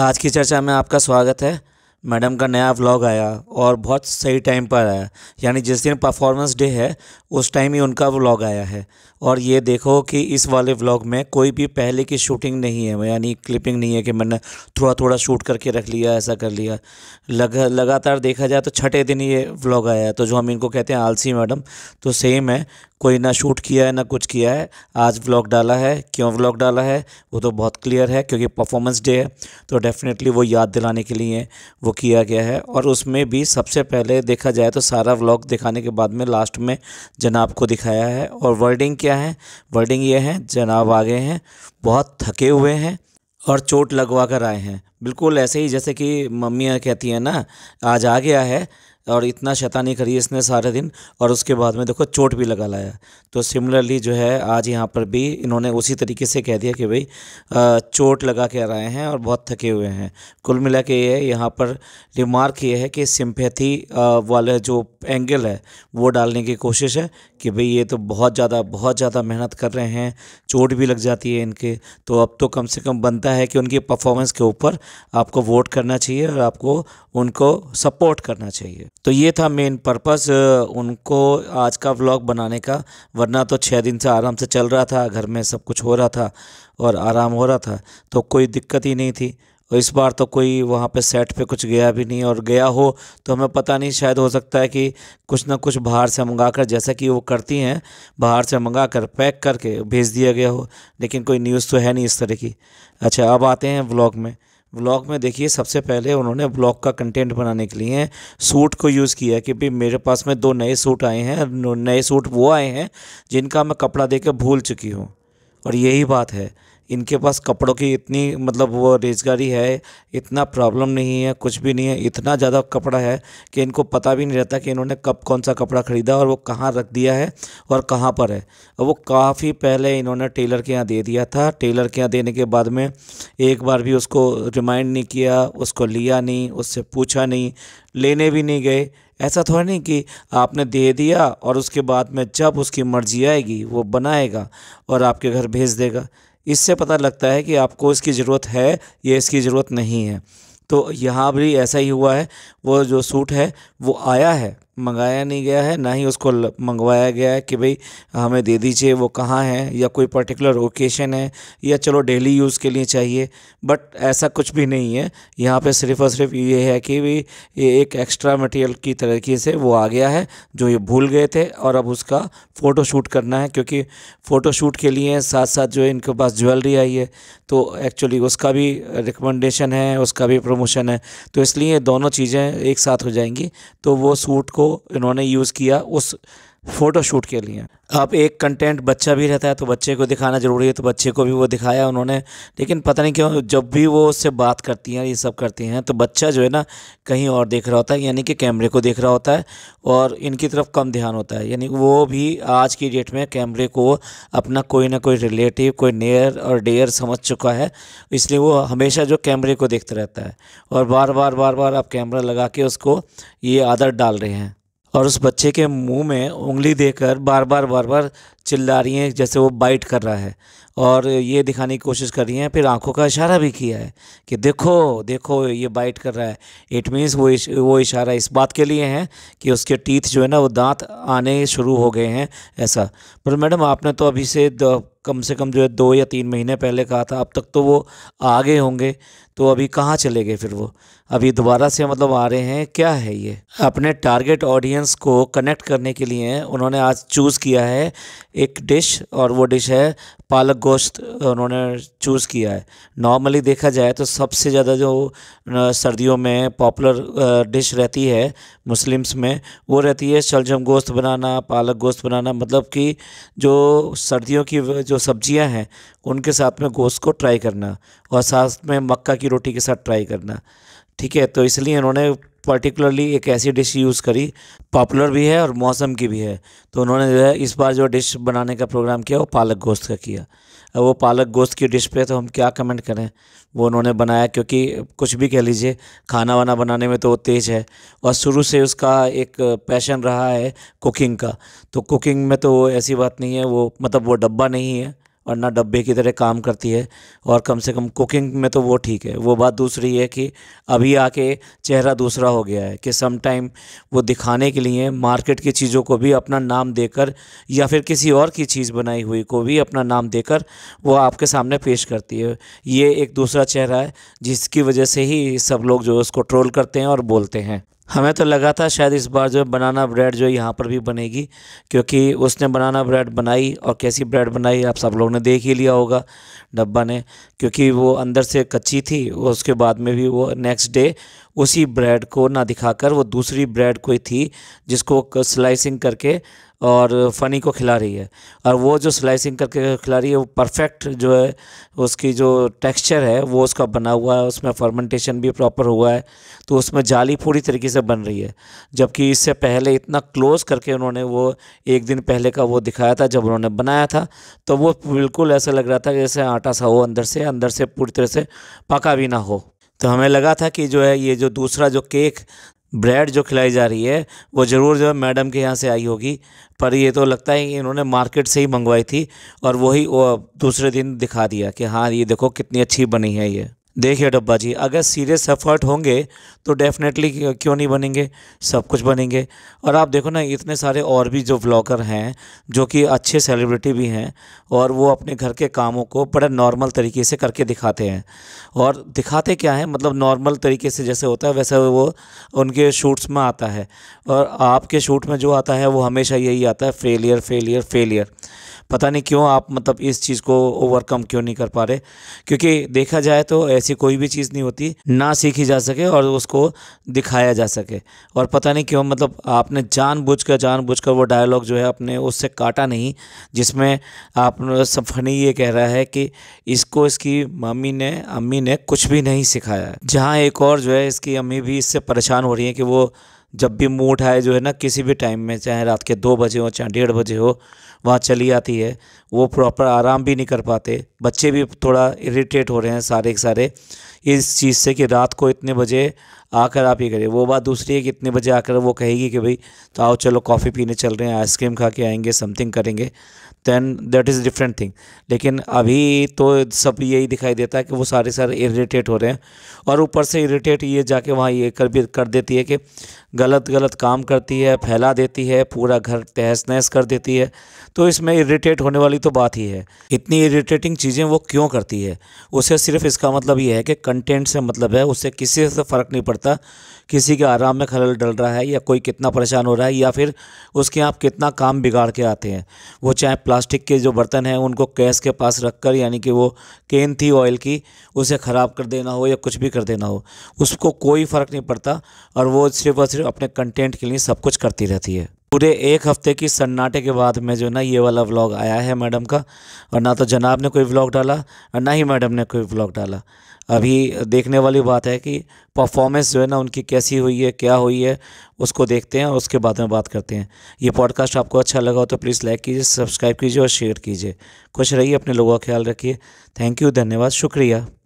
आज की चर्चा में आपका स्वागत है मैडम का नया व्लॉग आया और बहुत सही टाइम पर आया यानी जिस दिन परफॉर्मेंस डे है उस टाइम ही उनका व्लॉग आया है और ये देखो कि इस वाले व्लॉग में कोई भी पहले की शूटिंग नहीं है यानी क्लिपिंग नहीं है कि मैंने थोड़ा थोड़ा शूट करके रख लिया ऐसा कर लिया लग लगातार देखा जाए तो छठे दिन ये व्लॉग आया है तो जो हम इनको कहते हैं आलसी मैडम तो सेम है कोई ना शूट किया है ना कुछ किया है आज व्लॉग डाला है क्यों व्लॉग डाला है वो तो बहुत क्लियर है क्योंकि परफॉर्मेंस डे है तो डेफिनेटली वो याद दिलाने के लिए वो किया गया है और उसमें भी सबसे पहले देखा जाए तो सारा व्लॉग दिखाने के बाद में लास्ट में जनाब को दिखाया है और वर्डिंग क्या है वर्डिंग ये है जनाब आ गए हैं बहुत थके हुए हैं और चोट लगवा कर आए हैं बिल्कुल ऐसे ही जैसे कि मम्मियाँ कहती हैं ना आज आ गया है और इतना शैतानी करी इसने सारे दिन और उसके बाद में देखो चोट भी लगा लाया तो सिमिलरली जो है आज यहाँ पर भी इन्होंने उसी तरीके से कह दिया कि भाई चोट लगा के आए हैं और बहुत थके हुए हैं कुल मिला के ये यहाँ पर रिमार्क ये है कि सिम्पैथी वाले जो एंगल है वो डालने की कोशिश है कि भाई ये तो बहुत ज़्यादा बहुत ज़्यादा मेहनत कर रहे हैं चोट भी लग जाती है इनके तो अब तो कम से कम बनता है कि उनकी परफॉर्मेंस के ऊपर आपको वोट करना चाहिए और आपको उनको सपोर्ट करना चाहिए तो ये था मेन पर्पस उनको आज का व्लॉग बनाने का वरना तो छः दिन से आराम से चल रहा था घर में सब कुछ हो रहा था और आराम हो रहा था तो कोई दिक्कत ही नहीं थी इस बार तो कोई वहाँ पे सेट पे कुछ गया भी नहीं और गया हो तो हमें पता नहीं शायद हो सकता है कि कुछ ना कुछ बाहर से मंगा कर जैसा कि वो करती हैं बाहर से मंगा कर पैक करके भेज दिया गया हो लेकिन कोई न्यूज़ तो है नहीं इस तरह की अच्छा अब आते हैं ब्लॉग में ब्लॉग में देखिए सबसे पहले उन्होंने ब्लॉग का कंटेंट बनाने के लिए सूट को यूज़ किया कि भाई मेरे पास में दो नए सूट आए हैं नए सूट वो आए हैं जिनका मैं कपड़ा दे भूल चुकी हूँ और यही बात है इनके पास कपड़ों की इतनी मतलब वो रेजगारी है इतना प्रॉब्लम नहीं है कुछ भी नहीं है इतना ज़्यादा कपड़ा है कि इनको पता भी नहीं रहता कि इन्होंने कब कौन सा कपड़ा ख़रीदा और वो कहाँ रख दिया है और कहाँ पर है और वो काफ़ी पहले इन्होंने टेलर के यहाँ दे दिया था टेलर के यहाँ देने के बाद में एक बार भी उसको रिमाइंड नहीं किया उसको लिया नहीं उससे पूछा नहीं लेने भी नहीं गए ऐसा थोड़ा नहीं कि आपने दे दिया और उसके बाद में जब उसकी मर्जी आएगी वो बनाएगा और आपके घर भेज देगा इससे पता लगता है कि आपको इसकी ज़रूरत है या इसकी ज़रूरत नहीं है तो यहाँ भी ऐसा ही हुआ है वो जो सूट है वो आया है मंगाया नहीं गया है ना ही उसको मंगवाया गया है कि भाई हमें दे दीजिए वो कहाँ है या कोई पर्टिकुलर ओकेशन है या चलो डेली यूज़ के लिए चाहिए बट ऐसा कुछ भी नहीं है यहाँ पे सिर्फ और सिर्फ ये है कि भाई ये एक एक्स्ट्रा मटेरियल की तरीके से वो आ गया है जो ये भूल गए थे और अब उसका फ़ोटो शूट करना है क्योंकि फ़ोटो शूट के लिए साथ साथ जो है इनके पास ज्वेलरी आई है तो एक्चुअली उसका भी रिकमेंडेशन है उसका भी प्रमोशन है तो इसलिए दोनों चीज़ें एक साथ हो जाएंगी तो वो सूट को इन्होंने यूज़ किया उस फ़ोटोशूट के लिए अब एक कंटेंट बच्चा भी रहता है तो बच्चे को दिखाना ज़रूरी है तो बच्चे को भी वो दिखाया उन्होंने लेकिन पता नहीं क्यों जब भी वो उससे बात करती हैं ये सब करती हैं तो बच्चा जो है ना कहीं और देख रहा होता है यानी कि कैमरे को देख रहा होता है और इनकी तरफ कम ध्यान होता है यानी वो भी आज की डेट में कैमरे को अपना कोई ना कोई रिलेटिव कोई नेयर और डेयर समझ चुका है इसलिए वो हमेशा जो कैमरे को देखता रहता है और बार बार बार बार आप कैमरा लगा के उसको ये आदत डाल रहे हैं और उस बच्चे के मुंह में उंगली देकर बार बार बार बार चिल्ला रही हैं जैसे वो बाइट कर रहा है और ये दिखाने की कोशिश कर रही हैं फिर आंखों का इशारा भी किया है कि देखो देखो ये बाइट कर रहा है इट मीन्स वो इश, वो इशारा इस बात के लिए है कि उसके टीथ जो है ना वो दांत आने शुरू हो गए हैं ऐसा पर मैडम आपने तो अभी से कम से कम जो है दो या तीन महीने पहले कहा था अब तक तो वो आ गए होंगे तो अभी कहाँ चले गए फिर वो अभी दोबारा से मतलब आ रहे हैं क्या है ये अपने टारगेट ऑडियंस को कनेक्ट करने के लिए उन्होंने आज चूज़ किया है एक डिश और वो डिश है पालक गोश्त उन्होंने चूज़ किया है नॉर्मली देखा जाए तो सबसे ज़्यादा जो सर्दियों में पॉपुलर डिश रहती है मुस्लिम्स में वो रहती है शलजम गोश्त बनाना पालक गोश्त बनाना मतलब कि जो सर्दियों की जो सब्जियां हैं उनके साथ में गोश्त को ट्राई करना और साथ में मक्का की रोटी के साथ ट्राई करना ठीक है तो इसलिए उन्होंने पर्टिकुलरली एक ऐसी डिश यूज़ करी पॉपुलर भी है और मौसम की भी है तो उन्होंने जो है इस बार जो डिश बनाने का प्रोग्राम किया वो पालक गोश्त का किया अब वो पालक गोश्त की डिश पे तो हम क्या कमेंट करें वो उन्होंने बनाया क्योंकि कुछ भी कह लीजिए खाना वाना बनाने में तो वो तेज़ है और शुरू से उसका एक पैशन रहा है कुकिंग का तो कुकिंग में तो वो ऐसी बात नहीं है वो मतलब वो डब्बा नहीं है और ना डब्बे की तरह काम करती है और कम से कम कुकिंग में तो वो ठीक है वो बात दूसरी है कि अभी आके चेहरा दूसरा हो गया है कि सम टाइम वो दिखाने के लिए मार्केट की चीज़ों को भी अपना नाम देकर या फिर किसी और की चीज़ बनाई हुई को भी अपना नाम देकर वो आपके सामने पेश करती है ये एक दूसरा चेहरा है जिसकी वजह से ही सब लोग जो उसको ट्रोल करते हैं और बोलते हैं हमें तो लगा था शायद इस बार जो बनाना ब्रेड जो यहाँ पर भी बनेगी क्योंकि उसने बनाना ब्रेड बनाई और कैसी ब्रेड बनाई आप सब लोगों ने देख ही लिया होगा डब्बा ने क्योंकि वो अंदर से कच्ची थी और उसके बाद में भी वो नेक्स्ट डे उसी ब्रेड को ना दिखाकर वो दूसरी ब्रेड कोई थी जिसको स्लाइसिंग करके और फ़नी को खिला रही है और वो जो स्लाइसिंग करके खिला रही है वो परफेक्ट जो है उसकी जो टेक्सचर है वो उसका बना हुआ है उसमें फर्मेंटेशन भी प्रॉपर हुआ है तो उसमें जाली पूरी तरीके से बन रही है जबकि इससे पहले इतना क्लोज़ करके उन्होंने वो एक दिन पहले का वो दिखाया था जब उन्होंने बनाया था तो वो बिल्कुल ऐसा लग रहा था जैसे आटा सा हो अंदर से अंदर से पूरी तरह से पका भी ना हो तो हमें लगा था कि जो है ये जो दूसरा जो केक ब्रेड जो खिलाई जा रही है वो ज़रूर जो है मैडम के यहाँ से आई होगी पर ये तो लगता है कि इन्होंने मार्केट से ही मंगवाई थी और वही वो दूसरे दिन दिखा दिया कि हाँ ये देखो कितनी अच्छी बनी है ये देखिए डब्बा जी अगर सीरियस एफर्ट होंगे तो डेफिनेटली क्यों नहीं बनेंगे सब कुछ बनेंगे और आप देखो ना इतने सारे और भी जो ब्लॉगर हैं जो कि अच्छे सेलिब्रिटी भी हैं और वो अपने घर के कामों को बड़े नॉर्मल तरीके से करके दिखाते हैं और दिखाते क्या है मतलब नॉर्मल तरीके से जैसे होता है वैसे वो उनके शूट्स में आता है और आपके शूट में जो आता है वो हमेशा यही आता है फेलियर फेलियर फेलियर पता नहीं क्यों आप मतलब इस चीज़ को ओवरकम क्यों नहीं कर पा रहे क्योंकि देखा जाए तो ऐसी कोई भी चीज़ नहीं होती ना सीखी जा सके और उसको दिखाया जा सके और पता नहीं क्यों मतलब आपने जानबूझकर जानबूझकर वो डायलॉग जो है आपने उससे काटा नहीं जिसमें आप सब फनी ये कह रहा है कि इसको इसकी मम्मी ने अम्मी ने कुछ भी नहीं सिखाया जहाँ एक और जो है इसकी अम्मी भी इससे परेशान हो रही है कि वो जब भी मुँह उठाए जो है ना किसी भी टाइम में चाहे रात के दो बजे हो चाहे डेढ़ बजे हो वहाँ चली आती है वो प्रॉपर आराम भी नहीं कर पाते बच्चे भी थोड़ा इरीटेट हो रहे हैं सारे के सारे इस चीज़ से कि रात को इतने बजे आकर आप ही करिए वो बात दूसरी है कि इतने बजे आकर वो कहेगी कि भाई तो आओ चलो कॉफ़ी पीने चल रहे हैं आइसक्रीम खा के आएंगे समथिंग करेंगे then that is different thing लेकिन अभी तो सब यही दिखाई देता है कि वो सारे सारे इरीटेट हो रहे हैं और ऊपर से इरीटेट ये जाके वहाँ ये कर भी कर देती है कि गलत गलत काम करती है फैला देती है पूरा घर तहस नहस कर देती है तो इसमें इरीटेट होने वाली तो बात ही है इतनी इरीटेटिंग चीज़ें वो क्यों करती है उसे सिर्फ इसका मतलब ये है कि कंटेंट से मतलब है उससे किसी से फ़र्क नहीं पड़ता किसी के आराम में खलल डल रहा है या कोई कितना परेशान हो रहा है या फिर उसके आप कितना काम बिगाड़ के आते हैं वो चाहे प्लास्टिक के जो बर्तन हैं उनको गैस के पास रख कर यानी कि वो केन थी ऑयल की उसे ख़राब कर देना हो या कुछ भी कर देना हो उसको कोई फ़र्क नहीं पड़ता और वो सिर्फ और सिर्फ अपने कंटेंट के लिए सब कुछ करती रहती है पूरे एक हफ्ते की सन्नाटे के बाद में जो ना ये वाला व्लॉग आया है मैडम का और ना तो जनाब ने कोई व्लॉग डाला और ना ही मैडम ने कोई व्लॉग डाला अभी देखने वाली बात है कि परफॉर्मेंस जो है ना उनकी कैसी हुई है क्या हुई है उसको देखते हैं और उसके बाद में बात करते हैं ये पॉडकास्ट आपको अच्छा लगा हो तो प्लीज़ लाइक कीजिए सब्सक्राइब कीजिए और शेयर कीजिए खुश रहिए अपने लोगों का ख्याल रखिए थैंक यू धन्यवाद शुक्रिया